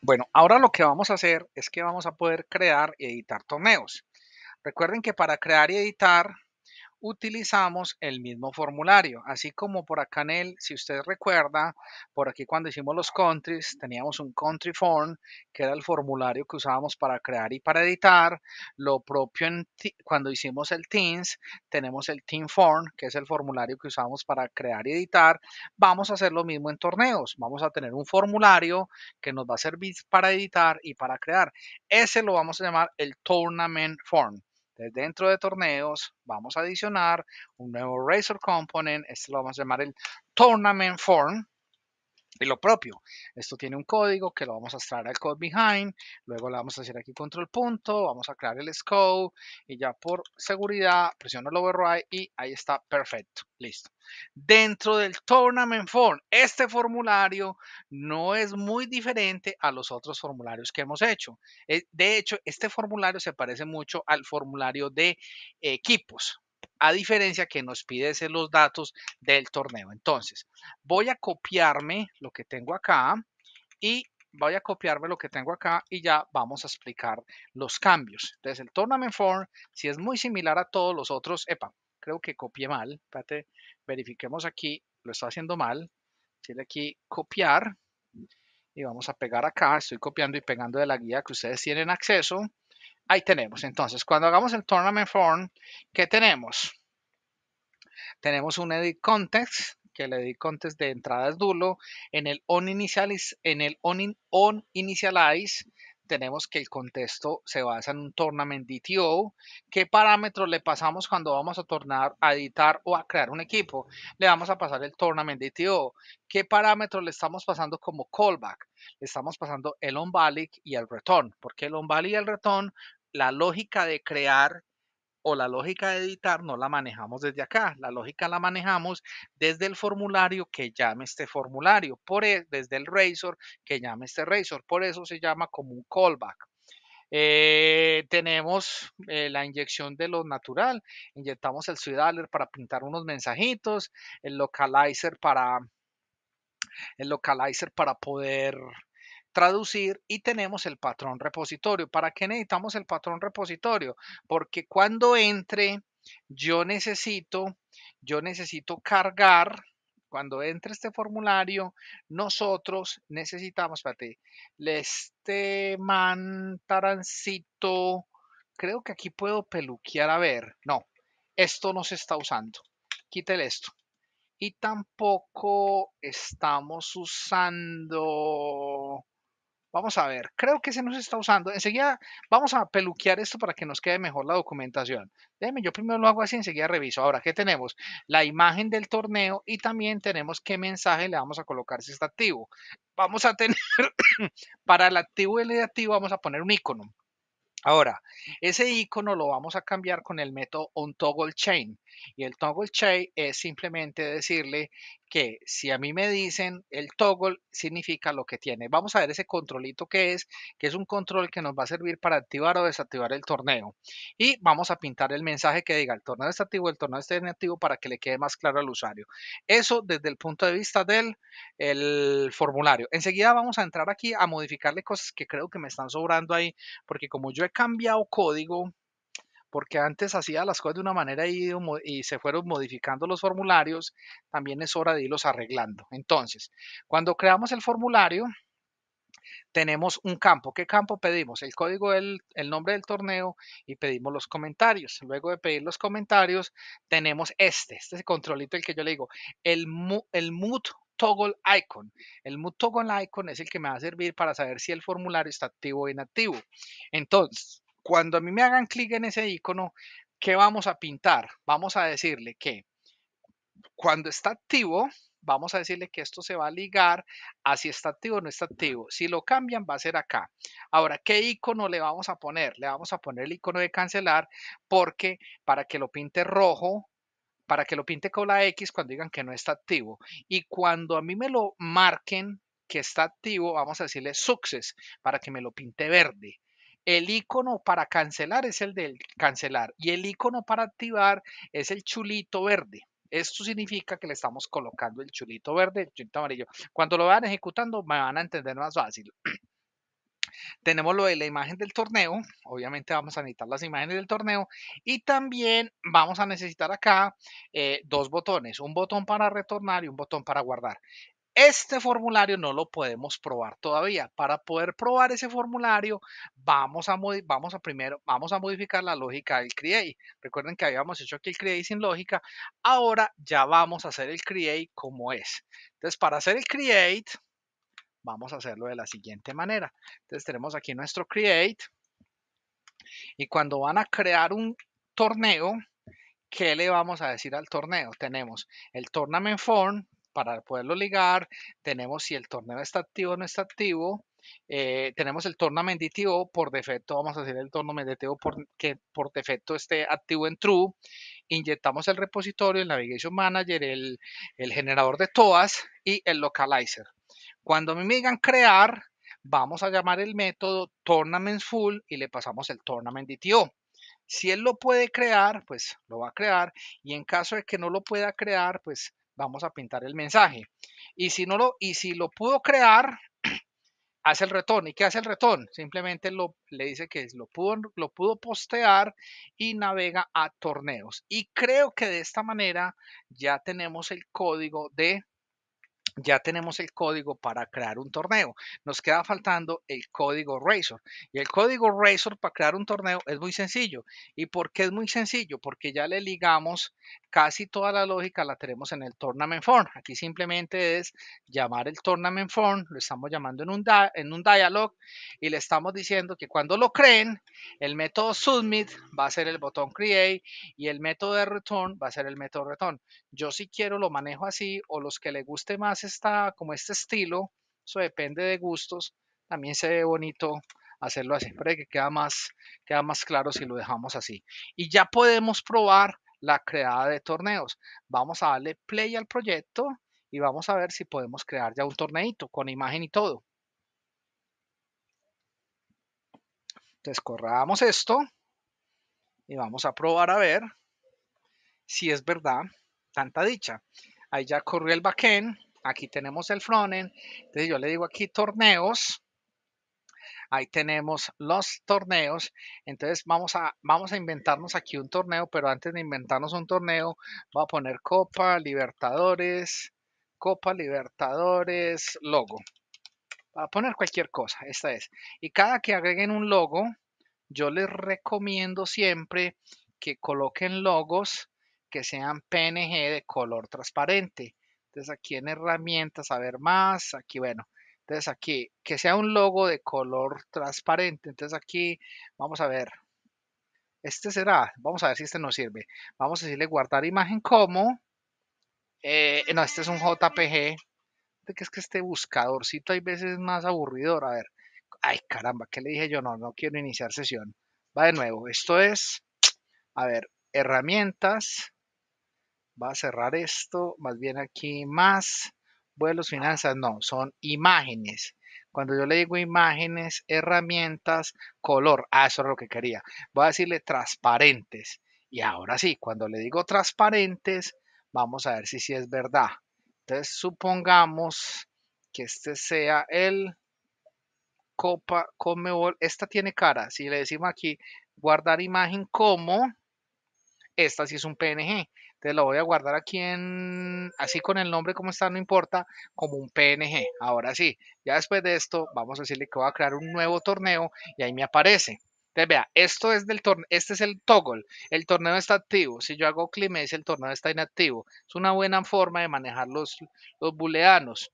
Bueno, ahora lo que vamos a hacer es que vamos a poder crear y editar torneos. Recuerden que para crear y editar utilizamos el mismo formulario. Así como por acá en él, si usted recuerda, por aquí cuando hicimos los countries, teníamos un country form, que era el formulario que usábamos para crear y para editar. Lo propio en cuando hicimos el teams, tenemos el team form, que es el formulario que usamos para crear y editar. Vamos a hacer lo mismo en torneos. Vamos a tener un formulario que nos va a servir para editar y para crear. Ese lo vamos a llamar el tournament form dentro de torneos, vamos a adicionar un nuevo Razor Component. Este lo vamos a llamar el Tournament Form. Y lo propio, esto tiene un código que lo vamos a extraer al code behind, luego lo vamos a hacer aquí control punto, vamos a crear el scope y ya por seguridad presiono el override y ahí está perfecto, listo. Dentro del tournament form, este formulario no es muy diferente a los otros formularios que hemos hecho. Eh, de hecho, este formulario se parece mucho al formulario de equipos, a diferencia que nos pide ser los datos del torneo. Entonces, voy a copiarme lo que tengo acá y voy a copiarme lo que tengo acá y ya vamos a explicar los cambios. Entonces, el Tournament Form, si es muy similar a todos los otros, epa, creo que copié mal, verifiquemos aquí, lo está haciendo mal, tiene aquí copiar y vamos a pegar acá, estoy copiando y pegando de la guía que ustedes tienen acceso ahí tenemos. Entonces, cuando hagamos el tournament form, ¿qué tenemos? Tenemos un edit context, que el edit context de entrada es Dulo. En el on initialize, tenemos que el contexto se basa en un tournament DTO. ¿Qué parámetros le pasamos cuando vamos a tornar, a editar o a crear un equipo? Le vamos a pasar el tournament DTO. ¿Qué parámetros le estamos pasando como callback? Le estamos pasando el onValic y el return. porque qué el onValic y el return? la lógica de crear o la lógica de editar no la manejamos desde acá, la lógica la manejamos desde el formulario que llame este formulario, por e, desde el Razor que llame este Razor, por eso se llama como un callback. Eh, tenemos eh, la inyección de lo natural, inyectamos el sui-daler para pintar unos mensajitos, el localizer para el localizer para poder traducir y tenemos el patrón repositorio. ¿Para qué necesitamos el patrón repositorio? Porque cuando entre, yo necesito, yo necesito cargar, cuando entre este formulario, nosotros necesitamos, espérate, este mantarancito, creo que aquí puedo peluquear, a ver, no, esto no se está usando, quítele esto y tampoco estamos usando... Vamos a ver, creo que se nos está usando. Enseguida vamos a peluquear esto para que nos quede mejor la documentación. Déjenme, yo primero lo hago así, enseguida reviso. Ahora, ¿qué tenemos? La imagen del torneo y también tenemos qué mensaje le vamos a colocar si está activo. Vamos a tener, para el activo y el inactivo vamos a poner un icono. Ahora, ese icono lo vamos a cambiar con el método onToggleChain. Y el toggle che es simplemente decirle que si a mí me dicen el toggle significa lo que tiene. Vamos a ver ese controlito que es, que es un control que nos va a servir para activar o desactivar el torneo. Y vamos a pintar el mensaje que diga el torneo está activo, el torneo está inactivo para que le quede más claro al usuario. Eso desde el punto de vista del el formulario. Enseguida vamos a entrar aquí a modificarle cosas que creo que me están sobrando ahí, porque como yo he cambiado código, porque antes hacía las cosas de una manera y, se fueron modificando los formularios, también es hora de irlos arreglando. Entonces, cuando creamos el formulario, tenemos un campo. ¿Qué campo pedimos? El código, el nombre del torneo y pedimos los comentarios. Luego de pedir los comentarios, tenemos este, este controlito el que yo le digo, el, el mood toggle icon. El mood toggle icon es el que me va a servir para saber si el formulario está activo o inactivo. Entonces, cuando a mí me hagan clic en ese icono, ¿qué vamos a pintar? Vamos a decirle que cuando está activo, vamos a decirle que esto se va a ligar a si está activo o no está activo. Si lo cambian, va a ser acá. Ahora, ¿qué icono le vamos a poner? Le vamos a poner el icono de cancelar porque para que lo pinte rojo, para que lo pinte con la X cuando digan que no está activo. Y cuando a mí me lo marquen que está activo, vamos a decirle success para que me lo pinte verde. El icono para cancelar es el del cancelar y el icono para activar es el chulito verde. Esto significa que le estamos colocando el chulito verde, el chulito amarillo. Cuando lo van ejecutando me van a entender más fácil. Tenemos lo de la imagen del torneo, obviamente vamos a necesitar las imágenes del torneo y también vamos a necesitar acá eh, dos botones, un botón para retornar y un botón para guardar. Este formulario no lo podemos probar todavía. Para poder probar ese formulario, vamos a, primero, vamos a modificar la lógica del create. Recuerden que habíamos hecho aquí el create sin lógica. Ahora ya vamos a hacer el create como es. Entonces, para hacer el create, vamos a hacerlo de la siguiente manera. Entonces, tenemos aquí nuestro create. Y cuando van a crear un torneo, ¿qué le vamos a decir al torneo? Tenemos el tournament form para poderlo ligar, tenemos si el torneo está activo o no está activo, eh, tenemos el tournamentdto menditivo, por defecto vamos a hacer el torneo menditivo por, que por defecto esté activo en true, inyectamos el repositorio, el navigation manager, el, el generador de todas y el localizer. Cuando me digan crear, vamos a llamar el método tournamentsFull full y le pasamos el tournament DTO. Si él lo puede crear, pues lo va a crear. Y en caso de que no lo pueda crear, pues vamos a pintar el mensaje. Y si, no lo, y si lo pudo crear, hace el retón. ¿Y qué hace el retón? Simplemente lo, le dice que lo lo pudo postear y navega a torneos. Y creo que de esta manera ya tenemos el código de ya tenemos el código para crear un torneo. Nos queda faltando el código Razor. Y el código Razor para crear un torneo es muy sencillo. ¿Y por qué es muy sencillo? Porque ya le ligamos casi toda la lógica, la tenemos en el Tournament Form. Aquí simplemente es llamar el Tournament Form, lo estamos llamando en un, en un dialog y le estamos diciendo que cuando lo creen, el método Submit va a ser el botón Create y el método de Return va a ser el método Return. Yo si quiero lo manejo así o los que le guste más esta, como este estilo, eso depende de gustos, también se ve bonito hacerlo así, pero que queda más, queda más claro si lo dejamos así. Y ya podemos probar la creada de torneos. Vamos a darle play al proyecto y vamos a ver si podemos crear ya un torneito con imagen y todo. Entonces corramos esto y vamos a probar a ver si es verdad tanta dicha. Ahí ya corrió el backend Aquí tenemos el frontend. Entonces yo le digo aquí torneos. Ahí tenemos los torneos. Entonces vamos a, vamos a inventarnos aquí un torneo, pero antes de inventarnos un torneo, voy a poner Copa Libertadores, Copa Libertadores logo. Voy a poner cualquier cosa, esta es. Y cada que agreguen un logo, yo les recomiendo siempre que coloquen logos que sean PNG de color transparente. Entonces aquí en herramientas, a ver más, aquí bueno. Entonces aquí, que sea un logo de color transparente. Entonces aquí vamos a ver. Este será, vamos a ver si este nos sirve. Vamos a decirle guardar imagen como. Eh, no, este es un JPG. es que este buscadorcito hay veces más aburridor. A ver, ay caramba, ¿qué le dije yo? No, no quiero iniciar sesión. Va de nuevo. Esto es, a ver, herramientas, va a cerrar esto, más bien aquí más vuelos, finanzas, no, son imágenes. Cuando yo le digo imágenes, herramientas, color, ah, eso era lo que quería. Voy a decirle transparentes. Y ahora sí, cuando le digo transparentes, vamos a ver si sí es verdad. Entonces, supongamos que este sea el Copa Comebol. Esta tiene cara. Si le decimos aquí guardar imagen como, esta sí es un PNG te lo voy a guardar aquí en, así con el nombre como está, no importa, como un PNG. Ahora sí, ya después de esto vamos a decirle que voy a crear un nuevo torneo y ahí me aparece. Entonces vea, esto es del torneo, este es el toggle, el torneo está activo. Si yo hago clic me dice el torneo está inactivo. Es una buena forma de manejar los, los booleanos.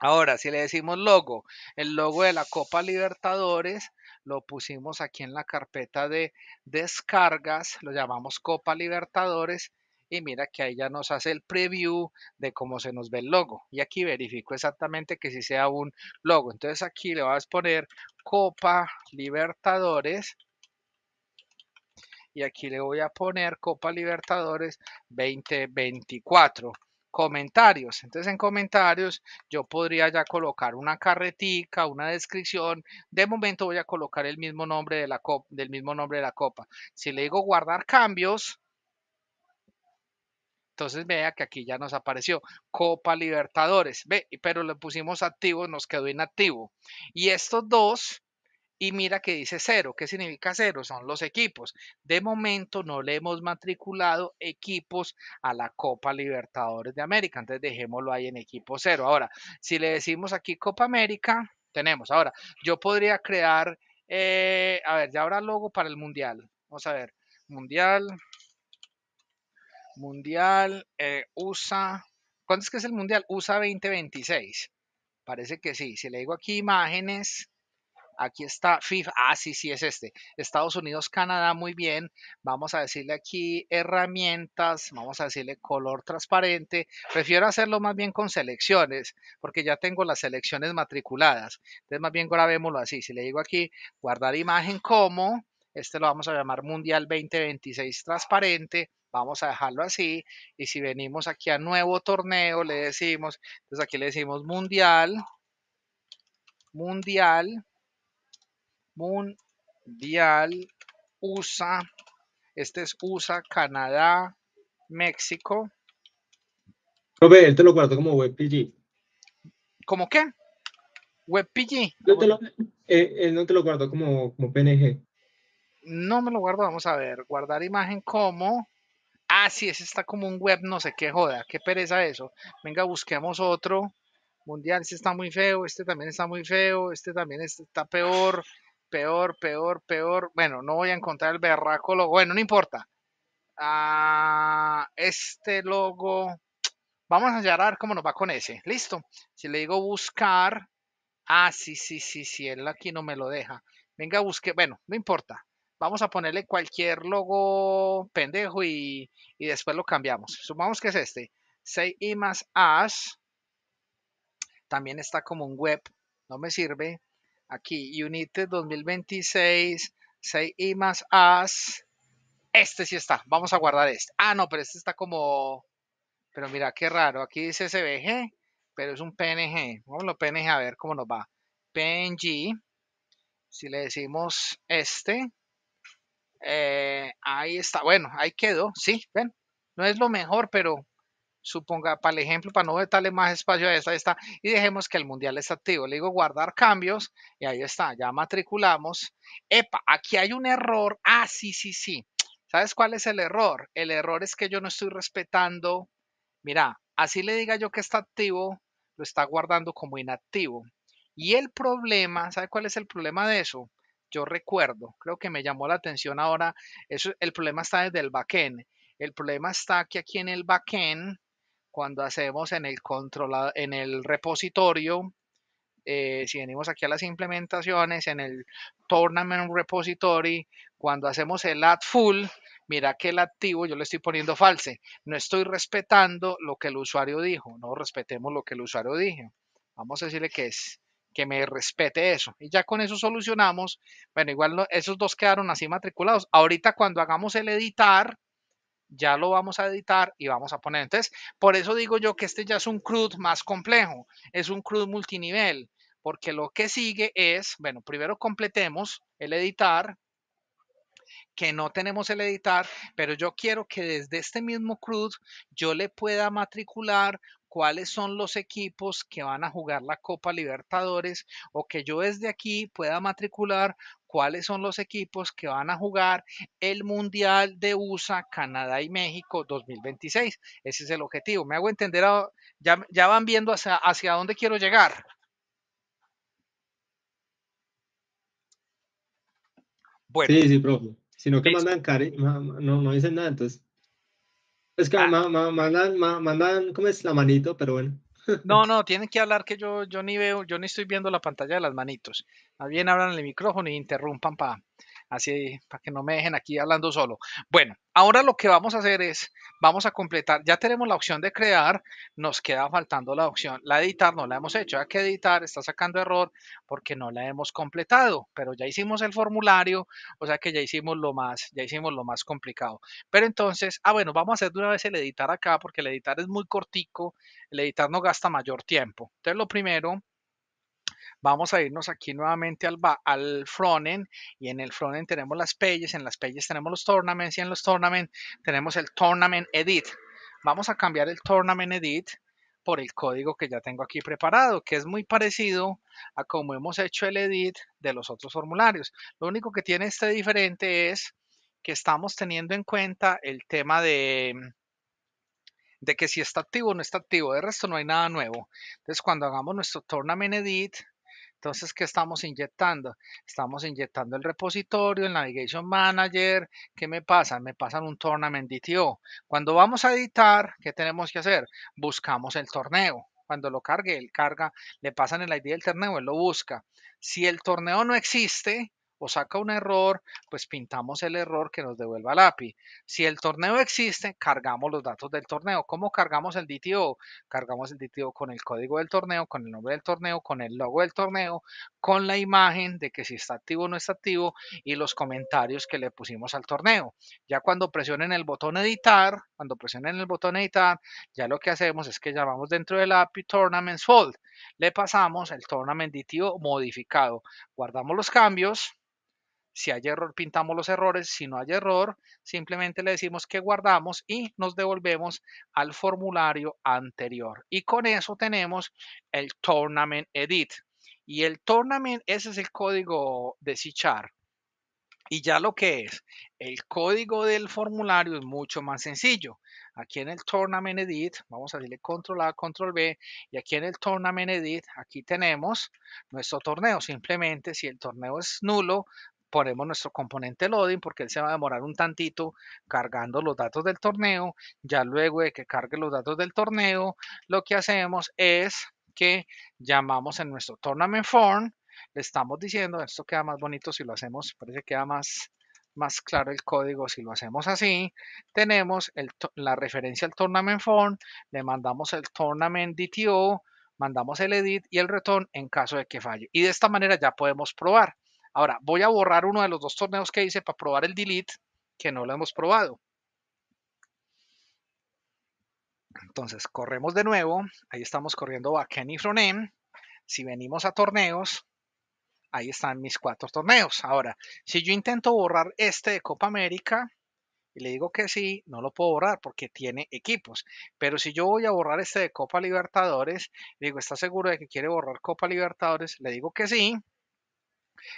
Ahora, si le decimos logo, el logo de la Copa Libertadores lo pusimos aquí en la carpeta de descargas, lo llamamos Copa Libertadores y mira que ahí ya nos hace el preview de cómo se nos ve el logo y aquí verifico exactamente que si sea un logo entonces aquí le vas a poner Copa Libertadores y aquí le voy a poner Copa Libertadores 2024 comentarios. Entonces en comentarios yo podría ya colocar una carretica, una descripción. De momento voy a colocar el mismo nombre de la del mismo nombre de la copa. Si le digo guardar cambios, entonces vea que aquí ya nos apareció Copa Libertadores, ve, pero le pusimos activo, nos quedó inactivo. Y estos dos, y mira que dice cero, ¿qué significa cero? Son los equipos. De momento no le hemos matriculado equipos a la Copa Libertadores de América, entonces dejémoslo ahí en equipo cero. Ahora, si le decimos aquí Copa América, tenemos. Ahora, yo podría crear, eh, a ver, ya habrá logo para el Mundial. Vamos a ver, Mundial Mundial eh, USA. ¿Cuándo es que es el Mundial? USA 2026. Parece que sí. Si le digo aquí imágenes, aquí está FIFA. Ah, sí, sí, es este. Estados Unidos, Canadá, muy bien. Vamos a decirle aquí herramientas, vamos a decirle color transparente. Prefiero hacerlo más bien con selecciones, porque ya tengo las selecciones matriculadas. Entonces, más bien grabémoslo así. Si le digo aquí guardar imagen como, este lo vamos a llamar Mundial 2026 transparente vamos a dejarlo así. Y si venimos aquí a nuevo torneo, le decimos, entonces aquí le decimos mundial, mundial, mundial, USA, este es USA, Canadá, México. él te lo guardó como WebPG. ¿Cómo qué? WebPG. No eh, él no te lo guardó como, como PNG. No me lo guardo, vamos a ver. Guardar imagen como ah, sí, ese está como un web, no sé qué joda, qué pereza eso. Venga, busquemos otro mundial, este está muy feo, este también está muy feo, este también está peor, peor, peor, peor. Bueno, no voy a encontrar el berraco logo, bueno, no importa. Ah, este logo, vamos a ver cómo nos va con ese, listo. Si le digo buscar, ah, sí, sí, sí, sí, él aquí no me lo deja. Venga, busque, bueno, no importa vamos a ponerle cualquier logo pendejo y, después lo cambiamos. Supongamos que es este. 6 i más as. También está como un web. No me sirve. Aquí, Unite 2026. 6 i más as. Este sí está. Vamos a guardar este. Ah, no, pero este está como... Pero mira, qué raro. Aquí dice SVG, pero es un PNG. Vamos a PNG a ver cómo nos va. PNG. Si le decimos este, eh, ahí está, bueno, ahí quedó, sí, ven, no es lo mejor, pero suponga, para el ejemplo, para no darle más espacio a esta, está, y dejemos que el mundial es activo. Le digo guardar cambios y ahí está, ya matriculamos. Epa, aquí hay un error. Ah, sí, sí, sí. ¿Sabes cuál es el error? El error es que yo no estoy respetando. Mira, así le diga yo que está activo, lo está guardando como inactivo. Y el problema, ¿sabe cuál es el problema de eso? yo recuerdo, creo que me llamó la atención ahora, el problema está desde el backend. El problema está que aquí en el backend, cuando hacemos en el controlado, en el repositorio, eh, si venimos aquí a las implementaciones, en el Tournament Repository, cuando hacemos el add full, mira que el activo yo le estoy poniendo false. No estoy respetando lo que el usuario dijo. No respetemos lo que el usuario dijo. Vamos a decirle que es que me respete eso. Y ya con eso solucionamos. Bueno, igual esos dos quedaron así matriculados. Ahorita cuando hagamos el editar, ya lo vamos a editar y vamos a poner. Entonces, por eso digo yo que este ya es un CRUD más complejo, es un CRUD multinivel, porque lo que sigue es, bueno, primero completemos el editar, que no tenemos el editar, pero yo quiero que desde este mismo CRUD yo le pueda matricular cuáles son los equipos que van a jugar la Copa Libertadores o que yo desde aquí pueda matricular cuáles son los equipos que van a jugar el Mundial de USA, Canadá y México 2026. Ese es el objetivo. Me hago entender, ya, van viendo hacia, dónde quiero llegar. Sí, sí, profe. no que mandan no, no dicen nada, entonces es que ah. mandan, mandan, ¿cómo es? La manito, pero bueno. No, no, tienen que hablar que yo, yo ni veo, yo ni estoy viendo la pantalla de las manitos. Más bien hablan el micrófono y interrumpan para Así, para que no me dejen aquí hablando solo. Bueno, ahora lo que vamos a hacer es, vamos a completar, ya tenemos la opción de crear, nos queda faltando la opción, la editar no la hemos hecho, Hay que editar está sacando error porque no la hemos completado, pero ya hicimos el formulario, o sea que ya hicimos lo más, ya hicimos lo más complicado. Pero entonces, ah bueno, vamos a hacer de una vez el editar acá porque el editar es muy cortico, el editar no gasta mayor tiempo. Entonces lo primero Vamos a irnos aquí nuevamente al, al frontend y en el frontend tenemos las pages, en las pages tenemos los tournaments y en los tournaments tenemos el tournament edit. Vamos a cambiar el tournament edit por el código que ya tengo aquí preparado, que es muy parecido a como hemos hecho el edit de los otros formularios. Lo único que tiene este diferente es que estamos teniendo en cuenta el tema de, de que si está activo o no está activo. De resto no hay nada nuevo. Entonces cuando hagamos nuestro tournament edit, entonces, ¿qué estamos inyectando? Estamos inyectando el repositorio, el Navigation Manager. ¿Qué me pasa? Me pasan un Tournament DTO. Cuando vamos a editar, ¿qué tenemos que hacer? Buscamos el torneo. Cuando lo cargue, él carga, le pasan el ID del torneo, él lo busca. Si el torneo no existe, o saca un error, pues pintamos el error que nos devuelva el API. Si el torneo existe, cargamos los datos del torneo. ¿Cómo cargamos el DTO? Cargamos el DTO con el código del torneo, con el nombre del torneo, con el logo del torneo, con la imagen de que si está activo o no está activo y los comentarios que le pusimos al torneo. Ya cuando presionen el botón editar, cuando presionen el botón editar, ya lo que hacemos es que llamamos dentro del API Tournaments Fold. Le pasamos el Tournament DTO modificado. Guardamos los cambios si hay error, pintamos los errores. Si no hay error, simplemente le decimos que guardamos y nos devolvemos al formulario anterior. Y con eso tenemos el Tournament Edit. Y el Tournament, ese es el código de c Y ya lo que es, el código del formulario es mucho más sencillo. Aquí en el Tournament Edit, vamos a decirle Control A, Control B, y aquí en el Tournament Edit, aquí tenemos nuestro torneo. Simplemente si el torneo es nulo, ponemos nuestro componente loading porque él se va a demorar un tantito cargando los datos del torneo. Ya luego de que cargue los datos del torneo, lo que hacemos es que llamamos en nuestro tournament form, le estamos diciendo, esto queda más bonito si lo hacemos, parece que queda más, más claro el código si lo hacemos así. Tenemos la referencia al tournament form, le mandamos el tournament DTO, mandamos el edit y el return en caso de que falle. Y de esta manera ya podemos probar. Ahora, voy a borrar uno de los dos torneos que hice para probar el delete, que no lo hemos probado. Entonces, corremos de nuevo. Ahí estamos corriendo backend y frontend. Si venimos a torneos, ahí están mis cuatro torneos. Ahora, si yo intento borrar este de Copa América y le digo que sí, no lo puedo borrar porque tiene equipos. Pero si yo voy a borrar este de Copa Libertadores, le digo, ¿está seguro de que quiere borrar Copa Libertadores? Le digo que sí.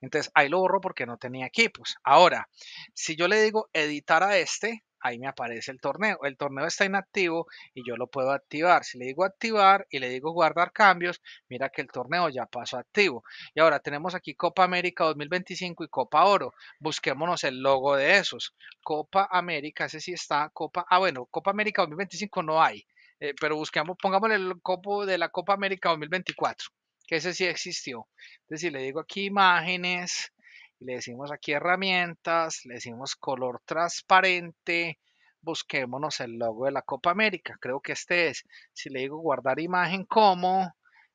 Entonces ahí lo borro porque no tenía equipos. Ahora, si yo le digo editar a este, ahí me aparece el torneo. El torneo está inactivo y yo lo puedo activar. Si le digo activar y le digo guardar cambios, mira que el torneo ya pasó activo. Y ahora tenemos aquí Copa América 2025 y Copa Oro. Busquémonos el logo de esos. Copa América, ese sí está. Copa, ah, bueno, Copa América 2025 no hay. Eh, pero busquemos, pongámosle el copo de la Copa América 2024 que ese sí existió. Entonces, si le digo aquí imágenes, le decimos aquí herramientas, le decimos color transparente, busquémonos el logo de la Copa América, creo que este es. Si le digo guardar imagen como,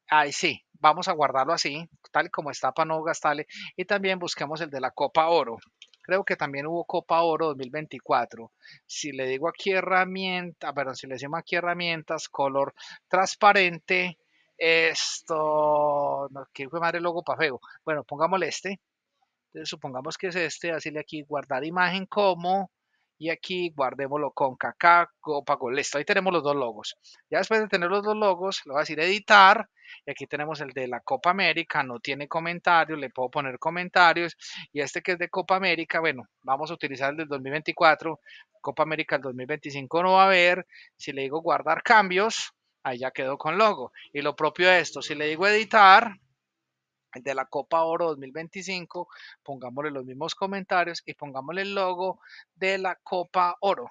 ahí sí, vamos a guardarlo así, tal como está para no gastarle. Y también busquemos el de la Copa Oro. Creo que también hubo Copa Oro 2024. Si le digo aquí herramienta, perdón, si le decimos aquí herramientas, color transparente, esto, no, que fue madre logo para feo. Bueno, pongámosle este. Entonces, supongamos que es este, hacerle aquí guardar imagen como y aquí guardémoslo con Kaká. Copago, listo, ahí tenemos los dos logos. Ya después de tener los dos logos, lo voy a decir editar, y aquí tenemos el de la Copa América, no tiene comentarios, le puedo poner comentarios, y este que es de Copa América, bueno, vamos a utilizar el del 2024, Copa América el 2025 no va a haber, si le digo guardar cambios, ahí ya quedó con logo. Y lo propio de esto, si le digo editar, de la Copa Oro 2025, pongámosle los mismos comentarios y pongámosle el logo de la Copa Oro.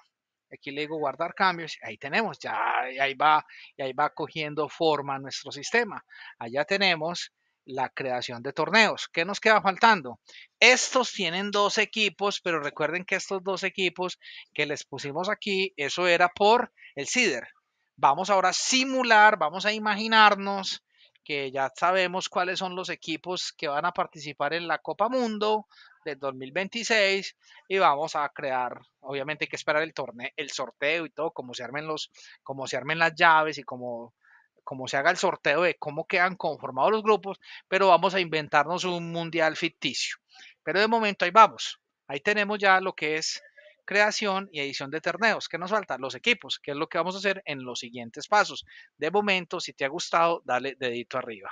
Aquí le digo guardar cambios, ahí tenemos, ya ahí va, ahí va cogiendo forma nuestro sistema. Allá tenemos la creación de torneos. ¿Qué nos queda faltando? Estos tienen dos equipos, pero recuerden que estos dos equipos que les pusimos aquí, eso era por el CIDER. Vamos ahora a simular, vamos a imaginarnos que ya sabemos cuáles son los equipos que van a participar en la Copa Mundo del 2026 y vamos a crear, obviamente hay que esperar el torneo, el sorteo y todo, como se armen los, se armen las llaves y cómo cómo se haga el sorteo de cómo quedan conformados los grupos, pero vamos a inventarnos un mundial ficticio. Pero de momento ahí vamos. Ahí tenemos ya lo que es creación y edición de terneos. ¿Qué nos falta? Los equipos, que es lo que vamos a hacer en los siguientes pasos. De momento, si te ha gustado, dale dedito arriba.